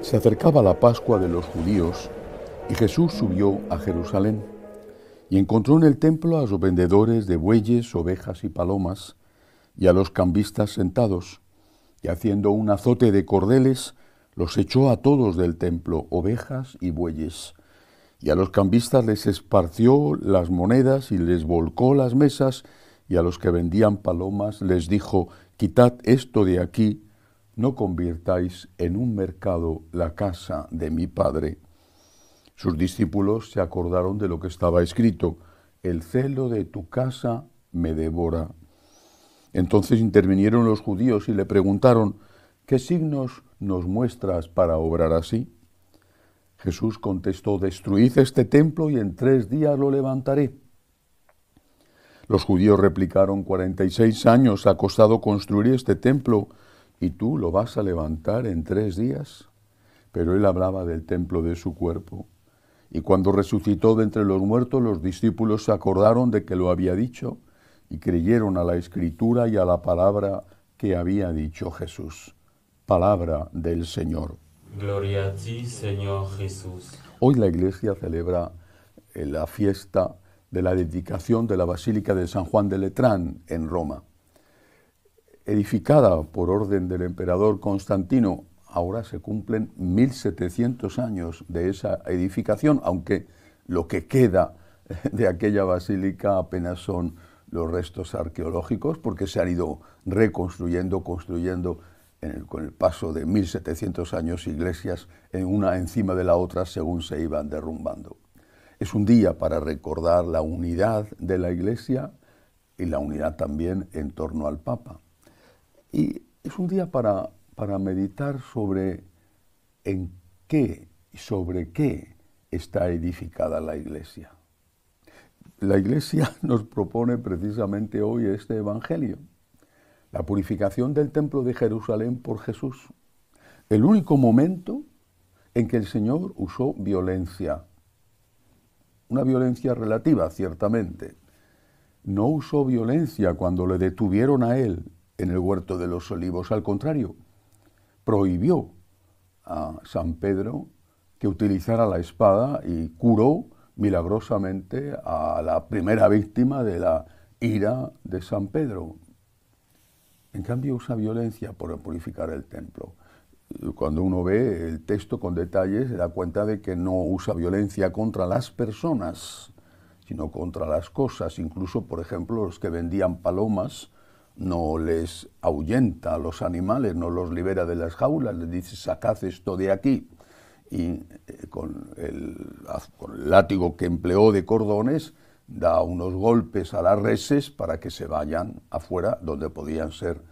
Se acercaba la Pascua de los judíos y Jesús subió a Jerusalén y encontró en el templo a los vendedores de bueyes, ovejas y palomas y a los cambistas sentados y haciendo un azote de cordeles los echó a todos del templo, ovejas y bueyes y a los cambistas les esparció las monedas y les volcó las mesas, y a los que vendían palomas les dijo, quitad esto de aquí, no convirtáis en un mercado la casa de mi padre. Sus discípulos se acordaron de lo que estaba escrito, el celo de tu casa me devora. Entonces intervinieron los judíos y le preguntaron, ¿qué signos nos muestras para obrar así? Jesús contestó, destruid este templo y en tres días lo levantaré. Los judíos replicaron, 46 años ha costado construir este templo y tú lo vas a levantar en tres días. Pero él hablaba del templo de su cuerpo. Y cuando resucitó de entre los muertos, los discípulos se acordaron de que lo había dicho y creyeron a la escritura y a la palabra que había dicho Jesús. Palabra del Señor. Gloria a ti, Señor Jesús. Hoy la Iglesia celebra eh, la fiesta de la dedicación de la Basílica de San Juan de Letrán en Roma. Edificada por orden del emperador Constantino, ahora se cumplen 1700 años de esa edificación, aunque lo que queda eh, de aquella basílica apenas son los restos arqueológicos, porque se han ido reconstruyendo, construyendo con el paso de 1700 años, iglesias en una encima de la otra según se iban derrumbando. Es un día para recordar la unidad de la iglesia y la unidad también en torno al Papa. Y es un día para, para meditar sobre en qué, y sobre qué está edificada la iglesia. La iglesia nos propone precisamente hoy este Evangelio la purificación del templo de Jerusalén por Jesús, el único momento en que el Señor usó violencia, una violencia relativa, ciertamente. No usó violencia cuando le detuvieron a él en el huerto de los olivos, al contrario, prohibió a San Pedro que utilizara la espada y curó milagrosamente a la primera víctima de la ira de San Pedro, en cambio, usa violencia por purificar el templo. Cuando uno ve el texto con detalles, se da cuenta de que no usa violencia contra las personas, sino contra las cosas. Incluso, por ejemplo, los que vendían palomas, no les ahuyenta a los animales, no los libera de las jaulas, les dice, sacad esto de aquí. Y eh, con el látigo que empleó de cordones, da unos golpes a las reses para que se vayan afuera donde podían ser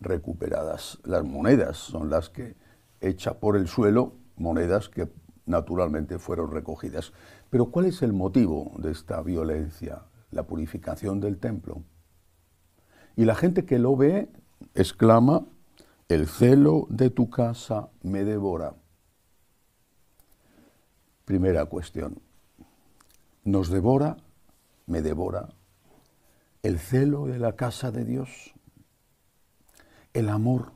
recuperadas. Las monedas son las que echa por el suelo, monedas que naturalmente fueron recogidas. Pero ¿cuál es el motivo de esta violencia? La purificación del templo. Y la gente que lo ve exclama, el celo de tu casa me devora. Primera cuestión, nos devora me devora, el celo de la casa de Dios, el amor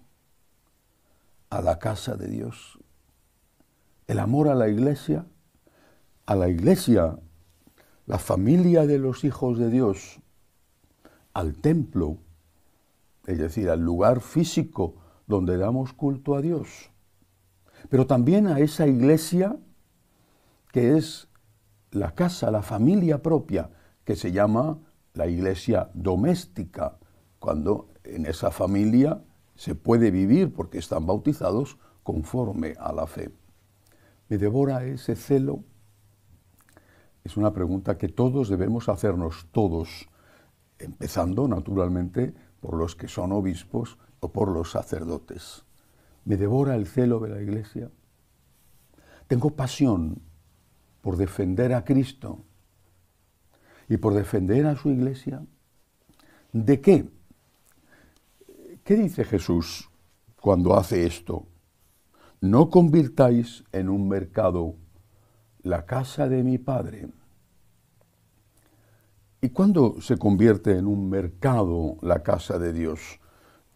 a la casa de Dios, el amor a la iglesia, a la iglesia, la familia de los hijos de Dios, al templo, es decir, al lugar físico donde damos culto a Dios, pero también a esa iglesia que es la casa, la familia propia, que se llama la iglesia doméstica, cuando en esa familia se puede vivir porque están bautizados conforme a la fe. ¿Me devora ese celo? Es una pregunta que todos debemos hacernos, todos, empezando naturalmente por los que son obispos o por los sacerdotes. ¿Me devora el celo de la iglesia? Tengo pasión por defender a Cristo y por defender a su iglesia. ¿De qué? ¿Qué dice Jesús cuando hace esto? No convirtáis en un mercado la casa de mi padre. ¿Y cuándo se convierte en un mercado la casa de Dios?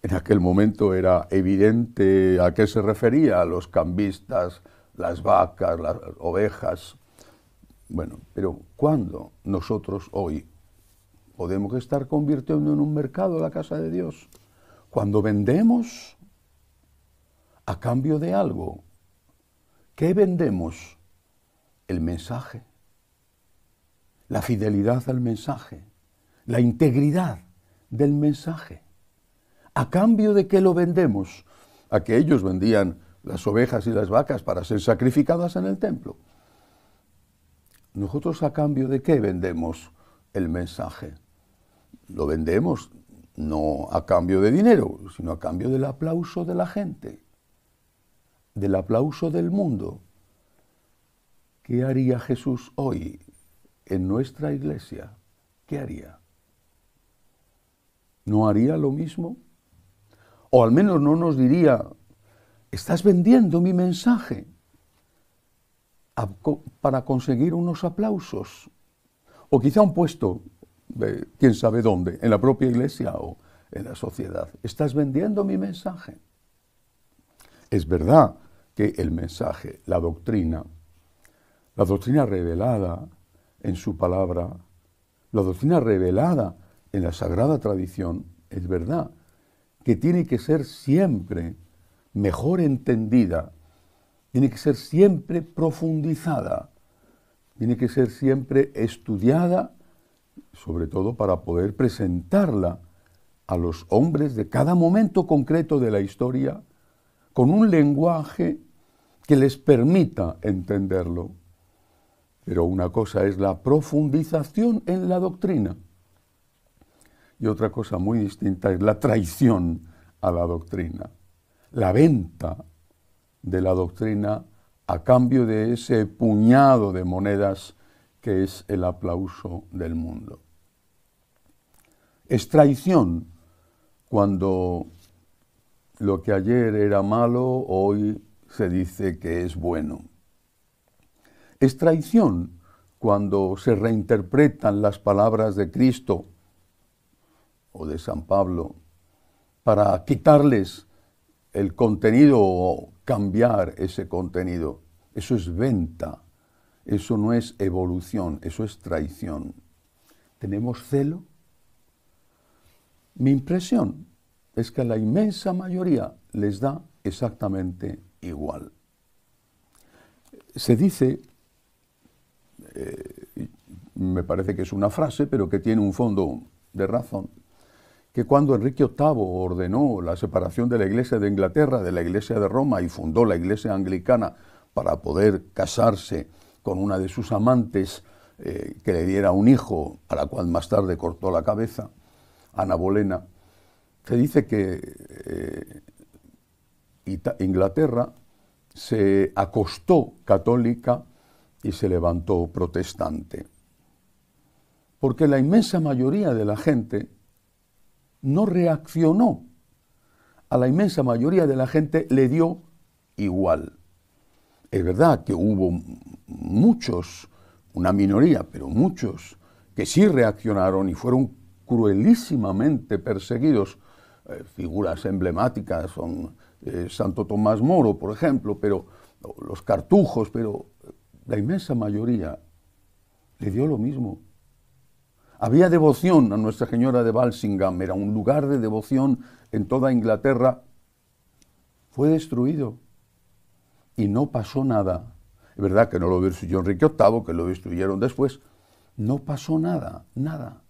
En aquel momento era evidente a qué se refería, a los cambistas, las vacas, las ovejas, bueno, pero ¿cuándo nosotros hoy podemos estar convirtiendo en un mercado la casa de Dios? Cuando vendemos a cambio de algo. ¿Qué vendemos? El mensaje, la fidelidad al mensaje, la integridad del mensaje. ¿A cambio de qué lo vendemos? A que ellos vendían las ovejas y las vacas para ser sacrificadas en el templo. ¿Nosotros a cambio de qué vendemos el mensaje? Lo vendemos no a cambio de dinero, sino a cambio del aplauso de la gente, del aplauso del mundo. ¿Qué haría Jesús hoy en nuestra iglesia? ¿Qué haría? ¿No haría lo mismo? O al menos no nos diría, estás vendiendo mi mensaje para conseguir unos aplausos o quizá un puesto de quién sabe dónde, en la propia iglesia o en la sociedad. Estás vendiendo mi mensaje. Es verdad que el mensaje, la doctrina, la doctrina revelada en su palabra, la doctrina revelada en la sagrada tradición, es verdad que tiene que ser siempre mejor entendida tiene que ser siempre profundizada, tiene que ser siempre estudiada, sobre todo para poder presentarla a los hombres de cada momento concreto de la historia con un lenguaje que les permita entenderlo. Pero una cosa es la profundización en la doctrina y otra cosa muy distinta es la traición a la doctrina, la venta de la doctrina a cambio de ese puñado de monedas que es el aplauso del mundo. Es traición cuando lo que ayer era malo hoy se dice que es bueno. Es traición cuando se reinterpretan las palabras de Cristo o de San Pablo para quitarles el contenido o cambiar ese contenido. Eso es venta, eso no es evolución, eso es traición. ¿Tenemos celo? Mi impresión es que a la inmensa mayoría les da exactamente igual. Se dice, eh, me parece que es una frase, pero que tiene un fondo de razón, que cuando Enrique VIII ordenó la separación de la Iglesia de Inglaterra de la Iglesia de Roma y fundó la Iglesia Anglicana para poder casarse con una de sus amantes eh, que le diera un hijo, a la cual más tarde cortó la cabeza, Ana Bolena, se dice que eh, Inglaterra se acostó católica y se levantó protestante. Porque la inmensa mayoría de la gente no reaccionó. A la inmensa mayoría de la gente le dio igual. Es verdad que hubo muchos, una minoría, pero muchos, que sí reaccionaron y fueron cruelísimamente perseguidos. Eh, figuras emblemáticas son eh, Santo Tomás Moro, por ejemplo, pero los cartujos, pero la inmensa mayoría le dio lo mismo. Había devoción a Nuestra Señora de Balsingham, era un lugar de devoción en toda Inglaterra. Fue destruido y no pasó nada. Es verdad que no lo destruyó Enrique VIII, que lo destruyeron después. No pasó nada, nada.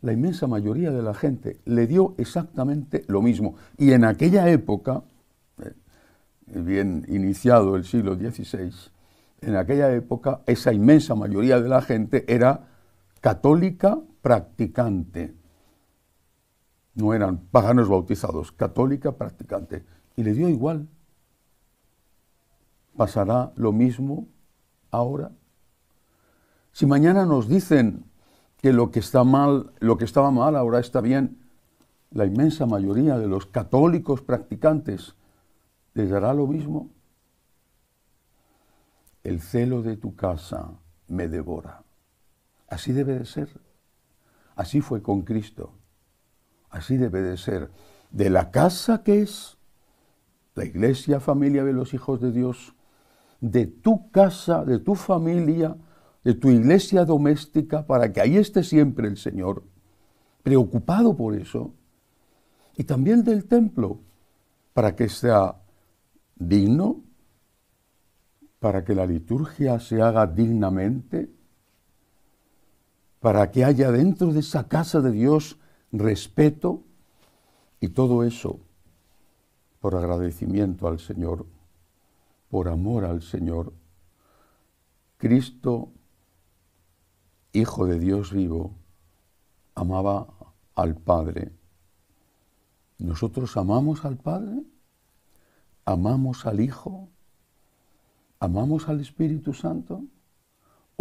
La inmensa mayoría de la gente le dio exactamente lo mismo. Y en aquella época, eh, bien iniciado el siglo XVI, en aquella época esa inmensa mayoría de la gente era católica practicante. No eran paganos bautizados, católica practicante. Y le dio igual. ¿Pasará lo mismo ahora? Si mañana nos dicen que lo que está mal, lo que estaba mal ahora está bien, la inmensa mayoría de los católicos practicantes les dará lo mismo. El celo de tu casa me devora. Así debe de ser. Así fue con Cristo. Así debe de ser. De la casa que es la iglesia, familia de los hijos de Dios, de tu casa, de tu familia, de tu iglesia doméstica, para que ahí esté siempre el Señor, preocupado por eso, y también del templo, para que sea digno, para que la liturgia se haga dignamente, para que haya dentro de esa casa de Dios respeto y todo eso por agradecimiento al Señor, por amor al Señor. Cristo, Hijo de Dios vivo, amaba al Padre. ¿Nosotros amamos al Padre? ¿Amamos al Hijo? ¿Amamos al Espíritu Santo?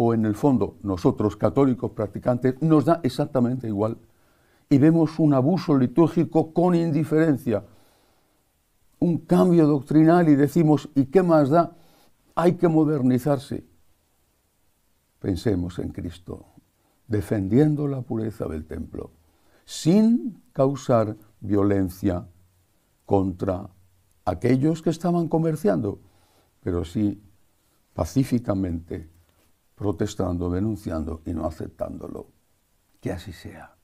o en el fondo nosotros católicos practicantes, nos da exactamente igual. Y vemos un abuso litúrgico con indiferencia, un cambio doctrinal y decimos, ¿y qué más da? Hay que modernizarse. Pensemos en Cristo, defendiendo la pureza del templo, sin causar violencia contra aquellos que estaban comerciando, pero sí pacíficamente protestando, denunciando y no aceptándolo. Que así sea.